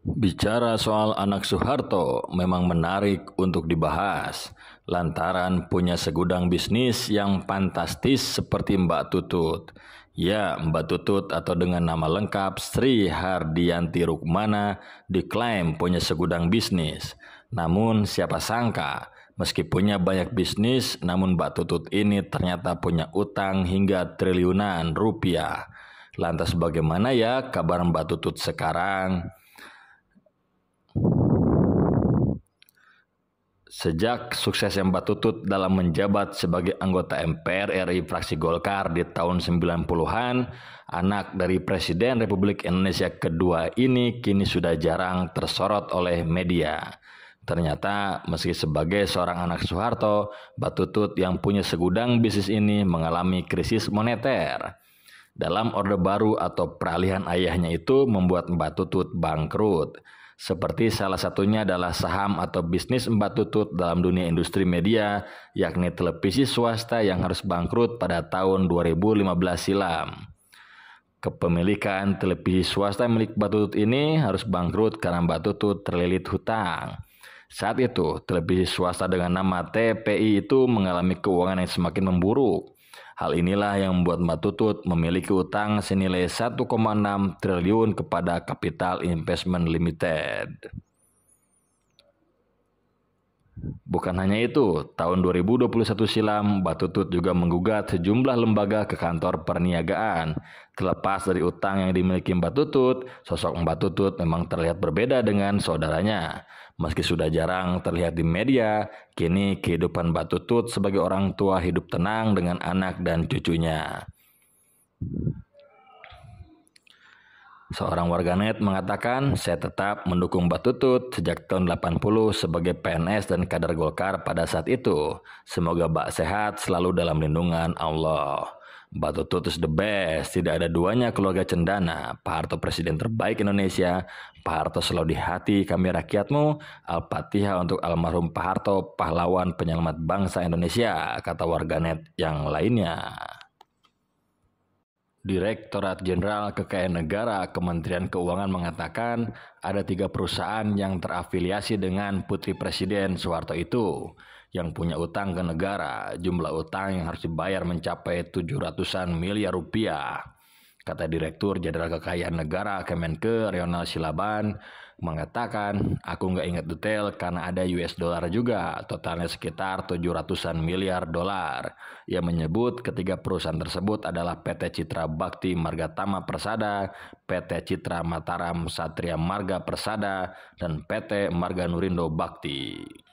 Bicara soal anak Soeharto memang menarik untuk dibahas, lantaran punya segudang bisnis yang fantastis seperti Mbak Tutut. Ya, Mbak Tutut atau dengan nama lengkap Sri Hardianti Rukmana diklaim punya segudang bisnis. Namun siapa sangka, meski punya banyak bisnis, namun Mbak Tutut ini ternyata punya utang hingga triliunan rupiah. Lantas bagaimana ya kabar Mbak Tutut sekarang? Sejak suksesnya Mbak Tutut dalam menjabat sebagai anggota MPR RI fraksi Golkar di tahun 90-an, anak dari Presiden Republik Indonesia kedua ini kini sudah jarang tersorot oleh media. Ternyata meski sebagai seorang anak Soeharto, Mbak Tutut yang punya segudang bisnis ini mengalami krisis moneter. Dalam Orde Baru atau peralihan ayahnya itu membuat Mbak Tutut bangkrut seperti salah satunya adalah saham atau bisnis empat tutut dalam dunia industri media, yakni televisi swasta yang harus bangkrut pada tahun 2015 silam. Kepemilikan televisi swasta milik Mbak Tutut ini harus bangkrut karena Mbak Tutut terlilit hutang. Saat itu, televisi swasta dengan nama TPI itu mengalami keuangan yang semakin memburuk. Hal inilah yang membuat Matutut memiliki utang senilai 1,6 triliun kepada Capital Investment Limited. Bukan hanya itu, tahun 2021 silam, Batutut juga menggugat sejumlah lembaga ke kantor perniagaan. Terlepas dari utang yang dimiliki Mbak Tutut, sosok Mbak Tutut memang terlihat berbeda dengan saudaranya. Meski sudah jarang terlihat di media, kini kehidupan Mbak Tutut sebagai orang tua hidup tenang dengan anak dan cucunya. Seorang warganet mengatakan, saya tetap mendukung Mbak Tutut sejak tahun 80 sebagai PNS dan kader Golkar pada saat itu. Semoga Mbak sehat selalu dalam lindungan Allah. Mbak Tutut is the best, tidak ada duanya keluarga cendana. Pak Harto presiden terbaik Indonesia, Pak Harto selalu di hati kami rakyatmu. Al-Fatihah untuk almarhum Pak Harto, pahlawan penyelamat bangsa Indonesia, kata warganet yang lainnya. Direktorat Jenderal Kekayaan Negara Kementerian Keuangan mengatakan ada tiga perusahaan yang terafiliasi dengan Putri Presiden Soeharto itu yang punya utang ke negara. Jumlah utang yang harus dibayar mencapai 700-an miliar rupiah. Kata Direktur Jenderal Kekayaan Negara Kemenke Rional Silaban mengatakan, aku nggak ingat detail karena ada US dollar juga, totalnya sekitar 700-an miliar dolar. Ia menyebut ketiga perusahaan tersebut adalah PT Citra Bakti Marga Tama Persada, PT Citra Mataram Satria Marga Persada, dan PT Marga Nurindo Bakti.